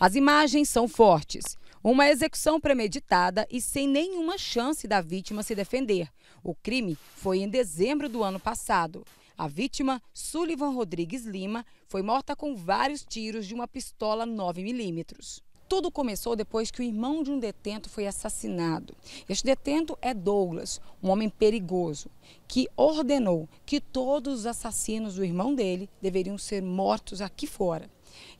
As imagens são fortes. Uma execução premeditada e sem nenhuma chance da vítima se defender. O crime foi em dezembro do ano passado. A vítima, Sullivan Rodrigues Lima, foi morta com vários tiros de uma pistola 9 milímetros. Tudo começou depois que o irmão de um detento foi assassinado. Este detento é Douglas, um homem perigoso, que ordenou que todos os assassinos do irmão dele deveriam ser mortos aqui fora.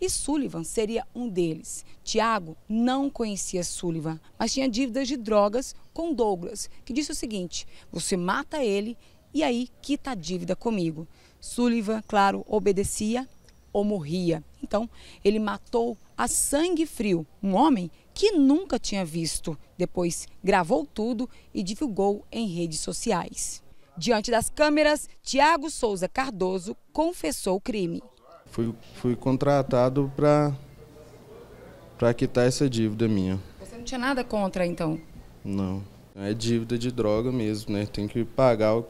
E Sullivan seria um deles. Tiago não conhecia Sullivan, mas tinha dívidas de drogas com Douglas, que disse o seguinte: você mata ele e aí quita a dívida comigo. Sullivan, claro, obedecia ou morria. Então, ele matou a sangue frio, um homem que nunca tinha visto. Depois gravou tudo e divulgou em redes sociais. Diante das câmeras, Tiago Souza Cardoso confessou o crime. Fui, fui contratado para quitar essa dívida minha. Você não tinha nada contra, então? Não. É dívida de droga mesmo, né? Tem que pagar o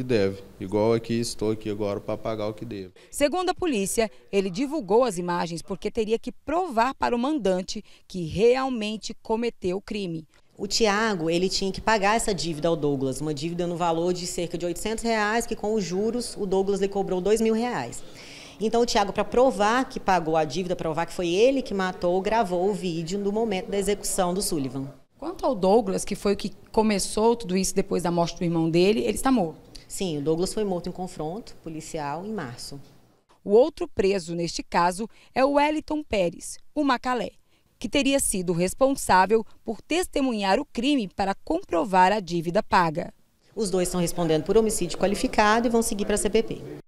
que deve, igual aqui estou aqui agora para pagar o que devo. Segundo a polícia, ele divulgou as imagens porque teria que provar para o mandante que realmente cometeu o crime. O Tiago, ele tinha que pagar essa dívida ao Douglas, uma dívida no valor de cerca de 800 reais, que com os juros o Douglas lhe cobrou 2 mil reais. Então o Tiago, para provar que pagou a dívida, provar que foi ele que matou, gravou o vídeo no momento da execução do Sullivan. Quanto ao Douglas, que foi o que começou tudo isso depois da morte do irmão dele, ele está morto. Sim, o Douglas foi morto em confronto policial em março. O outro preso neste caso é o Wellington Pérez, o Macalé, que teria sido responsável por testemunhar o crime para comprovar a dívida paga. Os dois estão respondendo por homicídio qualificado e vão seguir para a CPP.